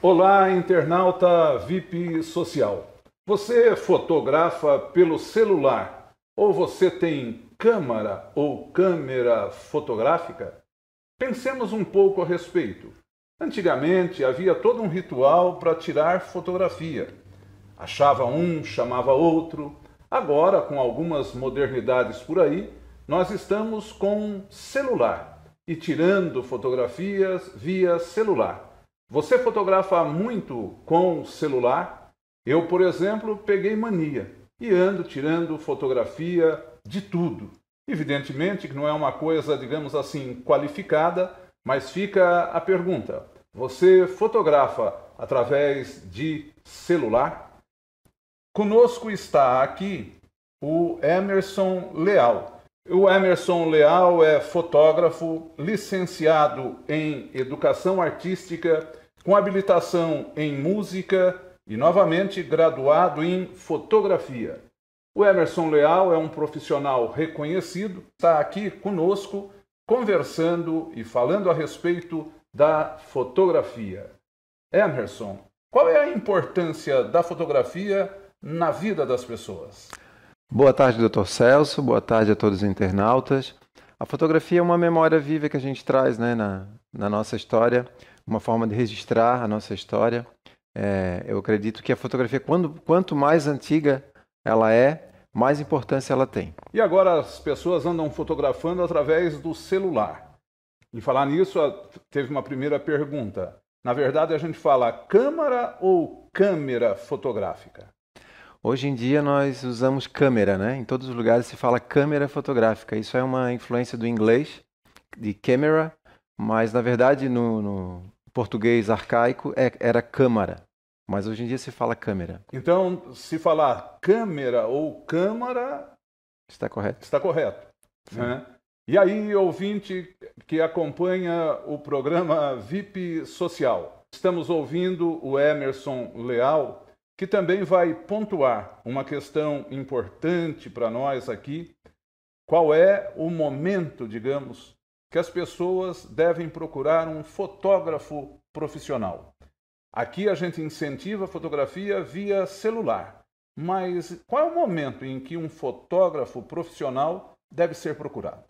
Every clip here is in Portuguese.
Olá, internauta VIP Social. Você é fotografa pelo celular ou você tem câmara ou câmera fotográfica? Pensemos um pouco a respeito. Antigamente havia todo um ritual para tirar fotografia. Achava um, chamava outro. Agora, com algumas modernidades por aí, nós estamos com celular e tirando fotografias via celular. Você fotografa muito com celular? Eu, por exemplo, peguei mania e ando tirando fotografia de tudo. Evidentemente que não é uma coisa, digamos assim, qualificada, mas fica a pergunta: você fotografa através de celular? Conosco está aqui o Emerson Leal. O Emerson Leal é fotógrafo, licenciado em Educação Artística com habilitação em música e novamente graduado em fotografia. O Emerson Leal é um profissional reconhecido, está aqui conosco conversando e falando a respeito da fotografia. Emerson, qual é a importância da fotografia na vida das pessoas? Boa tarde, Dr. Celso. Boa tarde a todos os internautas. A fotografia é uma memória viva que a gente traz né, na, na nossa história uma forma de registrar a nossa história. É, eu acredito que a fotografia, quando, quanto mais antiga ela é, mais importância ela tem. E agora as pessoas andam fotografando através do celular. E falar nisso, teve uma primeira pergunta. Na verdade, a gente fala câmara ou câmera fotográfica? Hoje em dia nós usamos câmera, né? Em todos os lugares se fala câmera fotográfica. Isso é uma influência do inglês, de camera, mas na verdade no, no português arcaico é, era câmara, mas hoje em dia se fala câmera. Então, se falar câmera ou câmara. Está correto. Está correto. Né? E aí, ouvinte que acompanha o programa VIP Social, estamos ouvindo o Emerson Leal, que também vai pontuar uma questão importante para nós aqui. Qual é o momento, digamos, que as pessoas devem procurar um fotógrafo profissional. Aqui a gente incentiva a fotografia via celular, mas qual é o momento em que um fotógrafo profissional deve ser procurado?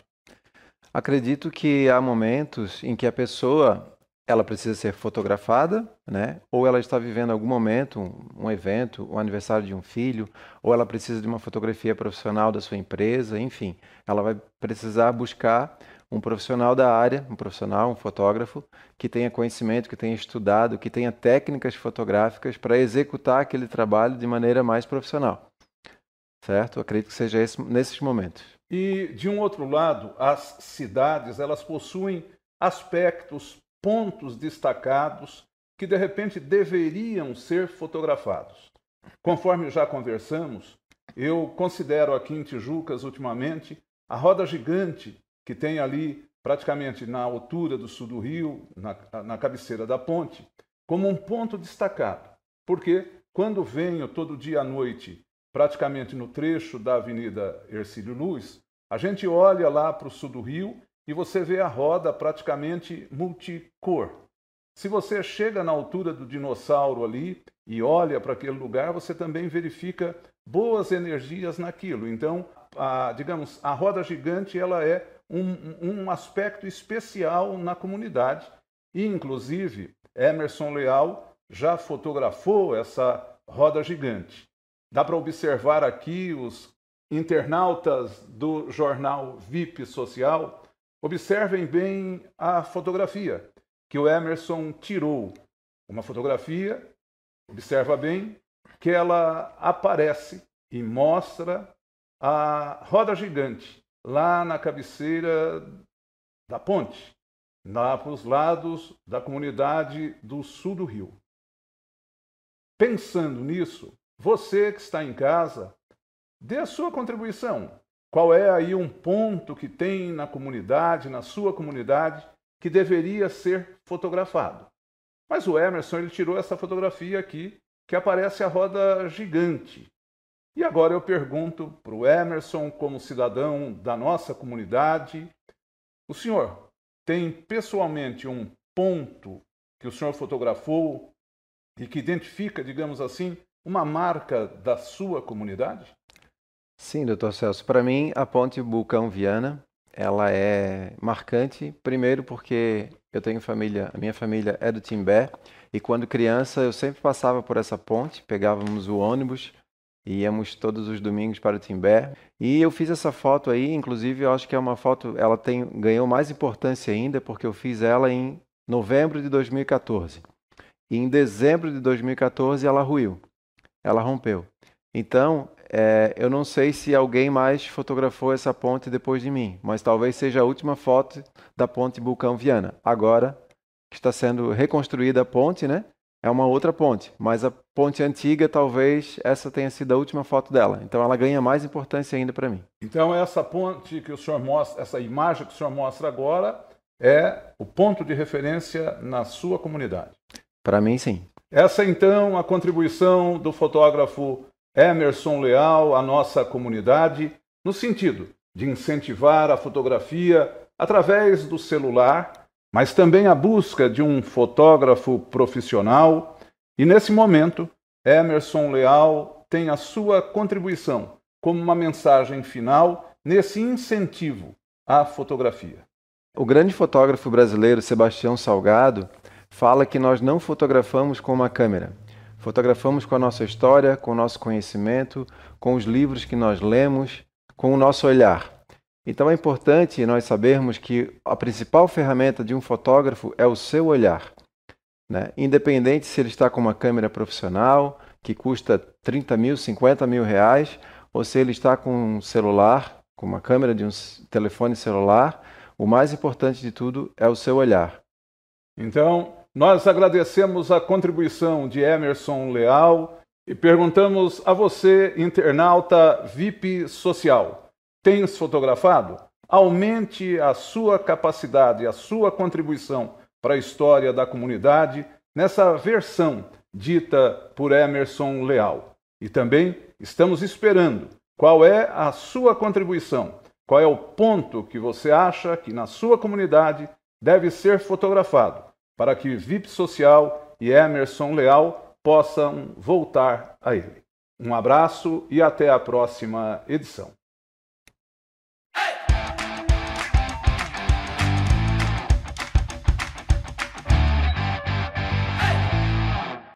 Acredito que há momentos em que a pessoa ela precisa ser fotografada, né? Ou ela está vivendo algum momento, um evento, um aniversário de um filho, ou ela precisa de uma fotografia profissional da sua empresa, enfim, ela vai precisar buscar um profissional da área, um profissional, um fotógrafo, que tenha conhecimento, que tenha estudado, que tenha técnicas fotográficas para executar aquele trabalho de maneira mais profissional. Certo? acredito que seja esse, nesses momentos. E, de um outro lado, as cidades elas possuem aspectos, pontos destacados que, de repente, deveriam ser fotografados. Conforme já conversamos, eu considero aqui em Tijucas, ultimamente, a roda gigante que tem ali, praticamente na altura do sul do rio, na, na cabeceira da ponte, como um ponto destacado. Porque quando venho todo dia à noite, praticamente no trecho da Avenida Ercílio Luz, a gente olha lá para o sul do rio e você vê a roda praticamente multicor. Se você chega na altura do dinossauro ali e olha para aquele lugar, você também verifica boas energias naquilo. Então, a, digamos, a roda gigante ela é um, um aspecto especial na comunidade. E, inclusive, Emerson Leal já fotografou essa roda gigante. Dá para observar aqui os internautas do jornal VIP Social. Observem bem a fotografia que o Emerson tirou. Uma fotografia, observa bem, que ela aparece e mostra a roda gigante lá na cabeceira da ponte, lá para os lados da comunidade do sul do Rio. Pensando nisso, você que está em casa, dê a sua contribuição. Qual é aí um ponto que tem na comunidade, na sua comunidade, que deveria ser fotografado? Mas o Emerson ele tirou essa fotografia aqui que aparece a roda gigante. E agora eu pergunto para o Emerson, como cidadão da nossa comunidade, o senhor tem pessoalmente um ponto que o senhor fotografou e que identifica, digamos assim, uma marca da sua comunidade? Sim, doutor Celso. Para mim, a ponte Bucão-Viana, ela é marcante, primeiro porque eu tenho família, a minha família é do Timbé, e quando criança eu sempre passava por essa ponte, pegávamos o ônibus íamos todos os domingos para o Timbé. E eu fiz essa foto aí, inclusive eu acho que é uma foto, ela tem, ganhou mais importância ainda, porque eu fiz ela em novembro de 2014. E em dezembro de 2014 ela ruiu, ela rompeu. Então, é, eu não sei se alguém mais fotografou essa ponte depois de mim, mas talvez seja a última foto da ponte Bulcão-Viana. Agora está sendo reconstruída a ponte, né? É uma outra ponte, mas a Ponte Antiga, talvez essa tenha sido a última foto dela. Então ela ganha mais importância ainda para mim. Então essa ponte que o senhor mostra, essa imagem que o senhor mostra agora é o ponto de referência na sua comunidade. Para mim, sim. Essa então a contribuição do fotógrafo Emerson Leal à nossa comunidade no sentido de incentivar a fotografia através do celular, mas também a busca de um fotógrafo profissional e nesse momento, Emerson Leal tem a sua contribuição como uma mensagem final nesse incentivo à fotografia. O grande fotógrafo brasileiro Sebastião Salgado fala que nós não fotografamos com uma câmera. Fotografamos com a nossa história, com o nosso conhecimento, com os livros que nós lemos, com o nosso olhar. Então é importante nós sabermos que a principal ferramenta de um fotógrafo é o seu olhar. Né? Independente se ele está com uma câmera profissional, que custa 30 mil, 50 mil reais, ou se ele está com um celular, com uma câmera de um telefone celular, o mais importante de tudo é o seu olhar. Então, nós agradecemos a contribuição de Emerson Leal e perguntamos a você, internauta VIP Social: tens fotografado? Aumente a sua capacidade, a sua contribuição para a história da comunidade nessa versão dita por Emerson Leal. E também estamos esperando qual é a sua contribuição, qual é o ponto que você acha que na sua comunidade deve ser fotografado para que VIP Social e Emerson Leal possam voltar a ele. Um abraço e até a próxima edição.